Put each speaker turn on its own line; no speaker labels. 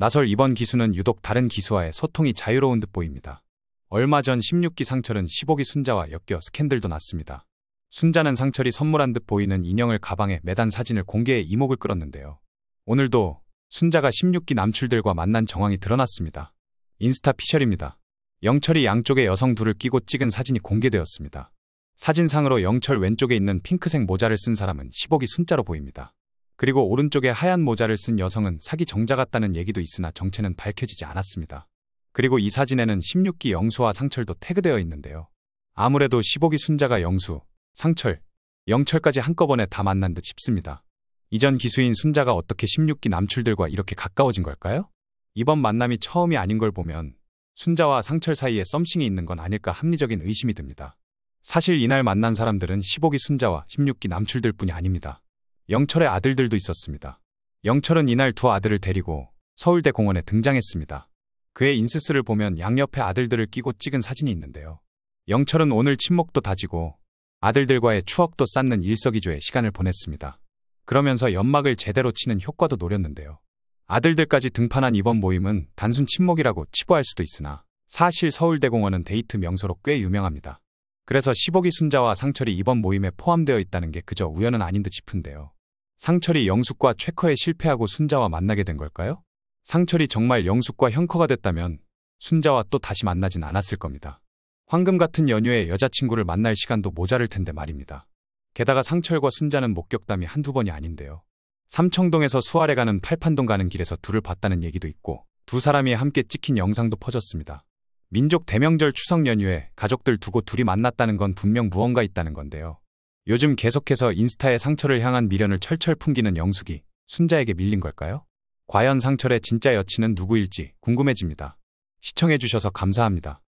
나설 이번 기수는 유독 다른 기수와의 소통이 자유로운 듯 보입니다. 얼마 전 16기 상철은 15기 순자와 엮여 스캔들도 났습니다. 순자는 상철이 선물한 듯 보이는 인형을 가방에 매단 사진을 공개해 이목을 끌었는데요. 오늘도 순자가 16기 남출들과 만난 정황이 드러났습니다. 인스타 피셜입니다. 영철이 양쪽에 여성 둘을 끼고 찍은 사진이 공개되었습니다. 사진상으로 영철 왼쪽에 있는 핑크색 모자를 쓴 사람은 15기 순자로 보입니다. 그리고 오른쪽에 하얀 모자를 쓴 여성은 사기 정자 같다는 얘기도 있으나 정체는 밝혀지지 않았습니다. 그리고 이 사진에는 16기 영수와 상철도 태그되어 있는데요. 아무래도 15기 순자가 영수, 상철, 영철까지 한꺼번에 다 만난 듯 싶습니다. 이전 기수인 순자가 어떻게 16기 남출들과 이렇게 가까워진 걸까요? 이번 만남이 처음이 아닌 걸 보면 순자와 상철 사이에 썸씽이 있는 건 아닐까 합리적인 의심이 듭니다. 사실 이날 만난 사람들은 15기 순자와 16기 남출들뿐이 아닙니다. 영철의 아들들도 있었습니다. 영철은 이날 두 아들을 데리고 서울대 공원에 등장했습니다. 그의 인스스를 보면 양옆에 아들들을 끼고 찍은 사진이 있는데요. 영철은 오늘 친목도 다지고 아들들과의 추억도 쌓는 일석이조의 시간을 보냈습니다. 그러면서 연막을 제대로 치는 효과도 노렸는데요. 아들들까지 등판한 이번 모임은 단순 친목이라고 치부할 수도 있으나 사실 서울대공원은 데이트 명소로 꽤 유명합니다. 그래서 15기 순자와 상철이 이번 모임에 포함되어 있다는 게 그저 우연은 아닌 듯 싶은데요. 상철이 영숙과 최커에 실패하고 순자와 만나게 된 걸까요? 상철이 정말 영숙과 형커가 됐다면 순자와 또 다시 만나진 않았을 겁니다. 황금 같은 연유에 여자친구를 만날 시간도 모자랄 텐데 말입니다. 게다가 상철과 순자는 목격담이 한두 번이 아닌데요. 삼청동에서 수아래 가는 팔판동 가는 길에서 둘을 봤다는 얘기도 있고 두 사람이 함께 찍힌 영상도 퍼졌습니다. 민족 대명절 추석 연휴에 가족들 두고 둘이 만났다는 건 분명 무언가 있다는 건데요. 요즘 계속해서 인스타의 상철을 향한 미련을 철철 풍기는 영숙이 순자에게 밀린 걸까요? 과연 상철의 진짜 여친은 누구일지 궁금해집니다. 시청해주셔서 감사합니다.